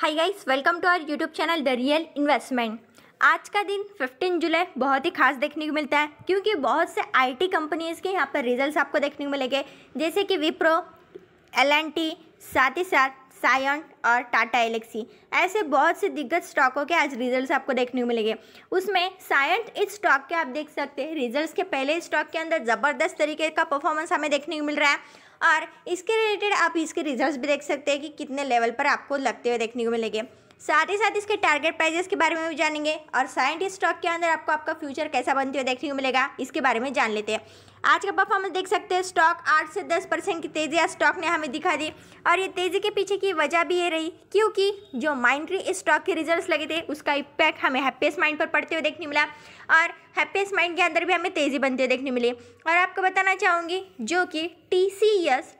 hi guys welcome to our YouTube channel the real investment आज का दिन 15 जुलाई बहुत ही खास देखने को मिलता है क्योंकि बहुत से आईटी कंपनीज़ के यहाँ पर रिजल्ट्स आपको देखने को मिलेंगे जैसे कि विप्रो एल साथ ही साथ सायन और टाटा एलेक्सी ऐसे बहुत से दिग्गज स्टॉकों के आज रिजल्ट्स आपको देखने को मिलेंगे उसमें सायंट इस स्टॉक के आप देख सकते हैं रिजल्ट्स के पहले स्टॉक के अंदर ज़बरदस्त तरीके का परफॉर्मेंस हमें देखने को मिल रहा है और इसके रिलेटेड आप इसके रिजल्ट्स भी देख सकते हैं कि कितने लेवल पर आपको लगते हुए देखने को मिलेंगे साथ ही साथ इसके टारगेट प्राइजेस के बारे में भी जानेंगे और साइंटिस्ट स्टॉक के अंदर आपको आपका फ्यूचर कैसा बनते हुए देखने को मिलेगा इसके बारे में जान लेते हैं आज का परफॉर्मेंस देख सकते हैं स्टॉक आठ से दस परसेंट की तेज़ी आज स्टॉक ने हमें दिखा दी और ये तेज़ी के पीछे की वजह भी ये रही क्योंकि जो माइंड्री स्टॉक के रिजल्ट लगे थे उसका इम्पैक्ट हमें हैप्पीस्ट माइंड पर पड़ते हुए देखने मिला और हैप्पीस्ट माइंड के अंदर भी हमें तेज़ी बनते हुए देखने मिली और आपको बताना चाहूँगी जो कि टी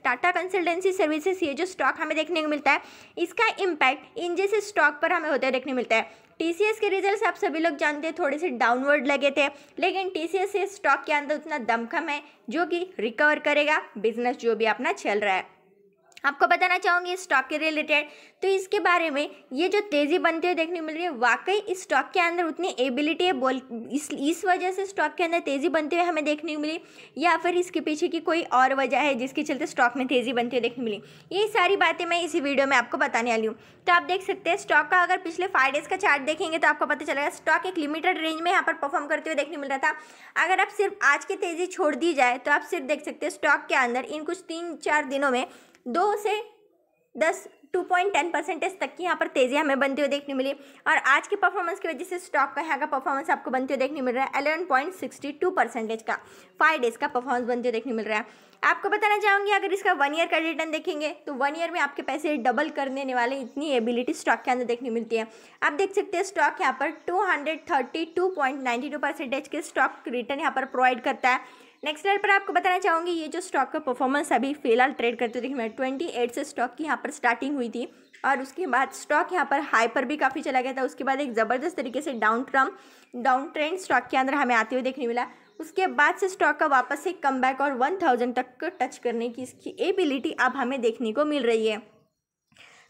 टाटा कंसल्टेंसी सर्विसेज ये जो स्टॉक हमें देखने को मिलता है इसका इम्पैक्ट इन जैसे स्टॉक पर हमें होते देखने मिलता है टी के रिजल्ट्स आप सभी लोग जानते हैं थोड़े से डाउनवर्ड लगे थे लेकिन टीसीएस से स्टॉक के अंदर उतना दमखम है जो कि रिकवर करेगा बिजनेस जो भी अपना चल रहा है आपको बताना चाहूँगी स्टॉक के रिलेटेड तो इसके बारे में ये जो तेज़ी बनते हुए देखने मिल रही है वाकई इस स्टॉक के अंदर उतनी एबिलिटी है बोल इस इस वजह से स्टॉक के अंदर तेज़ी बनते हुए हमें देखने को मिली या फिर इसके पीछे की कोई और वजह है जिसके चलते स्टॉक में तेज़ी बनते हुए देखने मिली ये सारी बातें मैं इसी वीडियो में आपको बताने वाली हूँ तो आप देख सकते हैं स्टॉक का अगर पिछले फाइव डेज़ का चार्ट देखेंगे तो आपको पता चलेगा स्टॉक एक लिमिटेड रेंज में यहाँ पर परफॉर्म करते हुए देखने मिल रहा था अगर आप सिर्फ आज की तेज़ी छोड़ दी जाए तो आप सिर्फ देख सकते हैं स्टॉक के अंदर इन कुछ तीन चार दिनों में दो से दस टू पॉइंट टेन परसेंटेज तक की यहाँ पर तेज़ी हमें बनती हुई देखने मिली और आज की परफॉर्मेंस की वजह से स्टॉक का यहाँ का परफॉर्मेंस आपको बनते हुए देखने मिल रहा है eleven point sixty two percentage का फाइव डेज़ का परफॉर्मेंस बनते हुए देखने मिल रहा है आपको बताना चाहूँगी अगर इसका वन ईयर का रिटर्न देखेंगे तो वन ईयर में आपके पैसे डबल कर देने वाले इतनी एबिलिटी स्टॉक के अंदर देखने मिलती है आप देख सकते हैं स्टॉक यहाँ पर two hundred thirty two point ninety two percentage के स्टॉक रिटर्न यहाँ पर प्रोवाइड करता है नेक्स्ट स्लाइड पर आपको बताना चाहूँगी ये जो स्टॉक का परफॉर्मेंस अभी फिलहाल ट्रेड करते देखिए मैं ट्वेंटी एट से स्टॉक की यहाँ पर स्टार्टिंग हुई थी और उसके बाद स्टॉक यहाँ पर हाई पर भी काफ़ी चला गया था उसके बाद एक ज़बरदस्त तरीके से down trend down trend stock के अंदर हमें आते हुए देखने मिला उसके बाद से स्टॉक का वापस से कम बैक और वन थाउजेंड तक टच करने की इसकी एबिलिटी अब हमें देखने को मिल रही है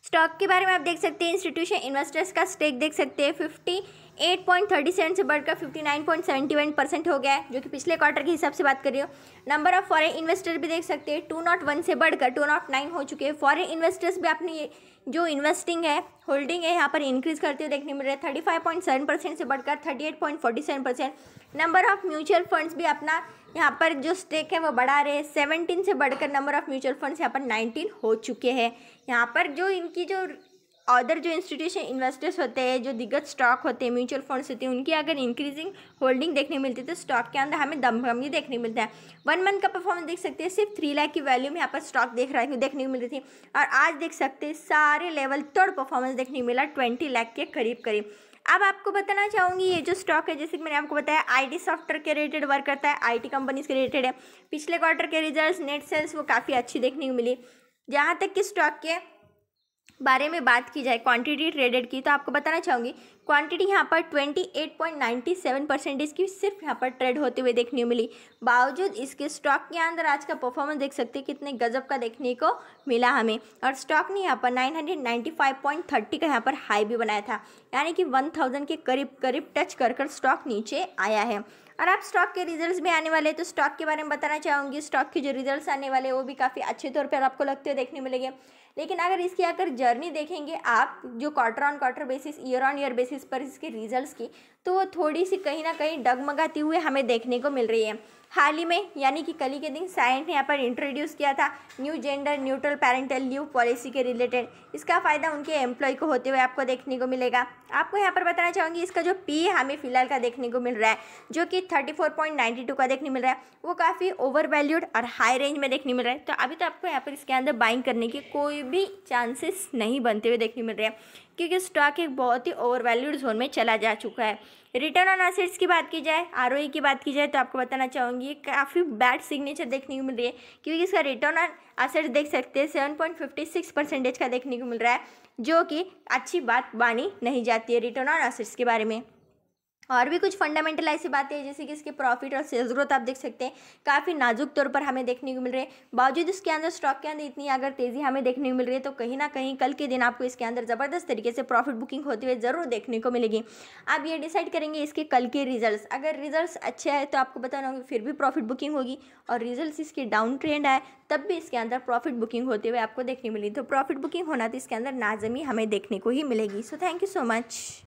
स्टॉक के बारे में आप देख सकते हैं इंस्टीट्यूशन इन्वेस्टर्स का स्टेक देख सकते हैं fifty eight point thirty seven से बढ़कर fifty nine point seventy one percent हो गया है जो कि पिछले क्वार्टर के हिसाब से बात कर रही हो नंबर ऑफ फॉरेन इन्वेस्टर भी देख सकते हैं टू नॉट वन से बढ़कर टू नॉट नाइन हो चुके हैं फॉरेन इन्वेस्टर्स भी अपनी जो इन्वेस्टिंग है होल्डिंग है यहाँ पर इंक्रीज करते हुए देखने मिल रहा है thirty five point seven percent से बढ़कर thirty eight point forty seven percent number of mutual funds भी अपना यहाँ पर जो स्टेक है वो बढ़ा रहे हैं सेवनटीन से बढ़कर नंबर ऑफ म्यूचुअल फंड्स यहाँ पर नाइनटीन हो चुके हैं यहाँ पर जो इनकी जो अदर जो इंस्टीट्यूशन इन्वेस्टर्स होते हैं जो दिग्गज स्टॉक होते हैं म्यूचुअल फंड्स होते हैं उनकी अगर इंक्रीजिंग होल्डिंग देखने मिलती है तो स्टॉक के अंदर हमें दमघम कमी देखने मिलता है वन मंथ का परफॉर्मेंस देख सकते हैं सिर्फ थ्री लाख की वैल्यू में यहाँ पर स्टॉक देख रहा है देखने को मिलती थी और आज देख सकते हैं सारे लेवल थर्ड परफॉर्मेंस देखने मिला ट्वेंटी लाख के करीब करीब अब आपको बताना चाहूँगी ये जो स्टॉक है जैसे कि मैंने आपको बताया आईटी सॉफ्टवेयर के रिलेटेड वर्क करता है आईटी कंपनीज के रिलेटेड है पिछले क्वार्टर के रिजल्ट्स नेट सेल्स वो काफ़ी अच्छी देखने को मिली जहाँ तक कि स्टॉक के बारे में बात की जाए क्वांटिटी ट्रेडेड की तो आपको बताना चाहूँगी क्वांटिटी यहाँ पर 28.97 परसेंटेज की सिर्फ यहाँ पर ट्रेड होते हुए देखने को मिली बावजूद इसके स्टॉक के अंदर आज का परफॉर्मेंस देख सकते हैं कितने गजब का देखने को मिला हमें और स्टॉक ने यहाँ पर 995.30 का यहाँ पर हाई भी बनाया था यानी कि 1000 के करीब करीब टच कर कर स्टॉक नीचे आया है और आप स्टॉक के रिजल्ट्स भी आने वाले हैं तो स्टॉक के बारे में बताना चाहूँगी स्टॉक के जो रिजल्ट्स आने वाले हैं वो भी काफ़ी अच्छे तौर पर आपको लगते हुए देखने मिलेंगे लेकिन अगर इसकी अगर जर्नी देखेंगे आप जो quarter on quarter basis year on year basis पर इसके रिजल्ट्स की तो वो थोड़ी सी कहीं ना कहीं डगमगाती हुए हमें देखने को मिल रही है हाल ही में यानी कि कल के दिन साइंस ने यहाँ पर इंट्रोड्यूस किया था new gender neutral parental leave policy के रिलेटेड इसका फ़ायदा उनके एम्प्लॉय को होते हुए आपको देखने को मिलेगा आपको यहाँ पर बताना चाहूँगी इसका जो पी हमें फ़िलहाल का देखने को मिल रहा है जो कि 34.92 का देखने मिल रहा है वो काफ़ी ओवर वैल्यूड और हाई रेंज में देखने मिल रहा है तो अभी तो आपको यहाँ पर इसके अंदर बाइंग करने के कोई भी चांसेस नहीं बनते हुए देखने मिल रहे हैं क्योंकि स्टॉक एक बहुत ही ओवर वैल्यूड जोन में चला जा चुका है रिटर्न ऑन असेट्स की बात की जाए आर की बात की जाए तो आपको बताना चाहूँगी काफ़ी बैड सिग्नेचर देखने को मिल रही है क्योंकि इसका रिटर्न ऑन असेट्स देख सकते हैं seven point fifty six percentage का देखने को मिल रहा है जो कि अच्छी बात मानी नहीं जाती है रिटर्न ऑन असेट्स के बारे में और भी कुछ फंडामेंटल ऐसी बातें हैं जैसे कि इसके प्रॉफिट और सेल्स ग्रोथ आप देख सकते हैं काफ़ी नाजुक तौर पर हमें देखने को मिल रहे हैं बावजूद इसके अंदर स्टॉक के अंदर इतनी अगर तेज़ी हमें देखने को मिल रही है तो कहीं ना कहीं कल के दिन आपको इसके अंदर ज़बरदस्त तरीके से प्रॉफिट बुकिंग होते हुए ज़रूर देखने को मिलेगी आप ये डिसाइड करेंगे इसके कल के रिजल्ट अगर रिजल्ट अच्छे आए तो आपको बताना होगा फिर भी प्रॉफिट बुकिंग होगी और रिजल्ट इसके डाउन ट्रेंड आए तब भी इसके अंदर प्रॉफिट बुकिंग होते हुए आपको देखने मिली तो प्रॉफिट बुकिंग होना तो इसके अंदर नाजमी हमें देखने को ही मिलेगी so thank you so much